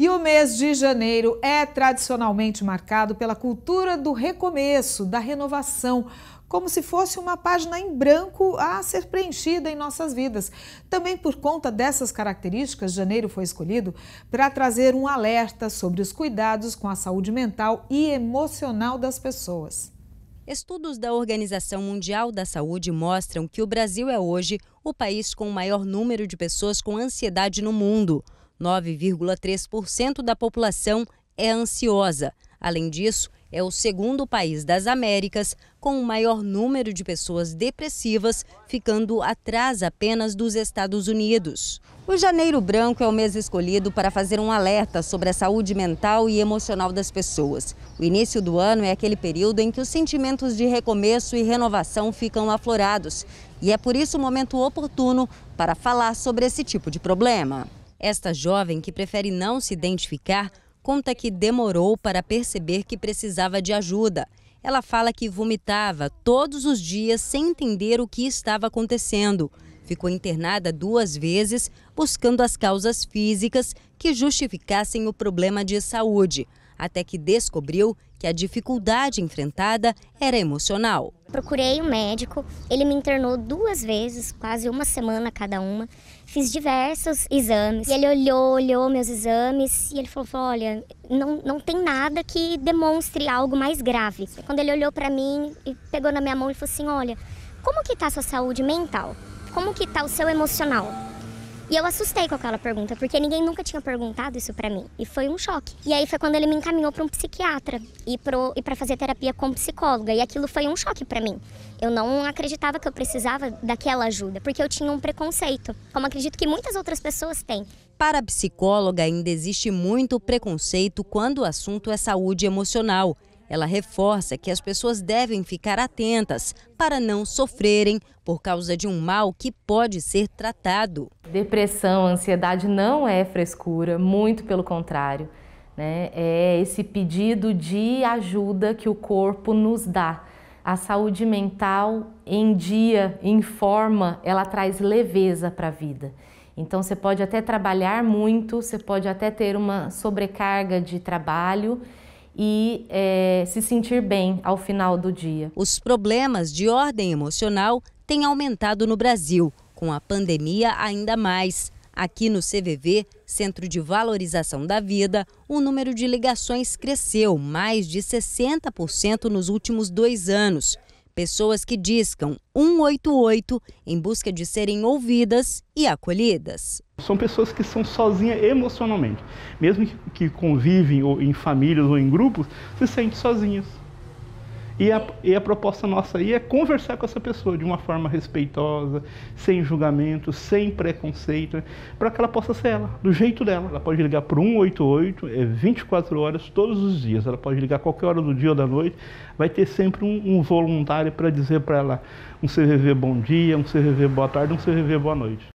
E o mês de janeiro é tradicionalmente marcado pela cultura do recomeço, da renovação, como se fosse uma página em branco a ser preenchida em nossas vidas. Também por conta dessas características, janeiro foi escolhido para trazer um alerta sobre os cuidados com a saúde mental e emocional das pessoas. Estudos da Organização Mundial da Saúde mostram que o Brasil é hoje o país com o maior número de pessoas com ansiedade no mundo. 9,3% da população é ansiosa. Além disso, é o segundo país das Américas com o maior número de pessoas depressivas, ficando atrás apenas dos Estados Unidos. O Janeiro Branco é o mês escolhido para fazer um alerta sobre a saúde mental e emocional das pessoas. O início do ano é aquele período em que os sentimentos de recomeço e renovação ficam aflorados. E é por isso o momento oportuno para falar sobre esse tipo de problema. Esta jovem, que prefere não se identificar, conta que demorou para perceber que precisava de ajuda. Ela fala que vomitava todos os dias sem entender o que estava acontecendo. Ficou internada duas vezes, buscando as causas físicas que justificassem o problema de saúde até que descobriu que a dificuldade enfrentada era emocional. Procurei um médico, ele me internou duas vezes, quase uma semana cada uma. Fiz diversos exames. E ele olhou, olhou meus exames e ele falou: Olha, não, não tem nada que demonstre algo mais grave. Quando ele olhou para mim e pegou na minha mão, e falou assim: Olha, como que está a sua saúde mental? Como que está o seu emocional? E eu assustei com aquela pergunta, porque ninguém nunca tinha perguntado isso para mim. E foi um choque. E aí foi quando ele me encaminhou para um psiquiatra e pro e para fazer terapia com psicóloga, e aquilo foi um choque para mim. Eu não acreditava que eu precisava daquela ajuda, porque eu tinha um preconceito, como acredito que muitas outras pessoas têm. Para a psicóloga ainda existe muito preconceito quando o assunto é saúde emocional. Ela reforça que as pessoas devem ficar atentas para não sofrerem por causa de um mal que pode ser tratado. Depressão, ansiedade não é frescura, muito pelo contrário. Né? É esse pedido de ajuda que o corpo nos dá. A saúde mental, em dia, em forma, ela traz leveza para a vida. Então você pode até trabalhar muito, você pode até ter uma sobrecarga de trabalho e é, se sentir bem ao final do dia. Os problemas de ordem emocional têm aumentado no Brasil, com a pandemia ainda mais. Aqui no CVV, Centro de Valorização da Vida, o número de ligações cresceu mais de 60% nos últimos dois anos. Pessoas que discam 188 em busca de serem ouvidas e acolhidas. São pessoas que são sozinhas emocionalmente. Mesmo que convivem ou em famílias ou em grupos, se sentem sozinhas. E a, e a, proposta nossa aí é conversar com essa pessoa de uma forma respeitosa, sem julgamento, sem preconceito, né? para que ela possa ser ela, do jeito dela. Ela pode ligar para 188, é 24 horas, todos os dias. Ela pode ligar qualquer hora do dia ou da noite. Vai ter sempre um, um voluntário para dizer para ela um CVV bom dia, um CVV boa tarde, um CVV boa noite.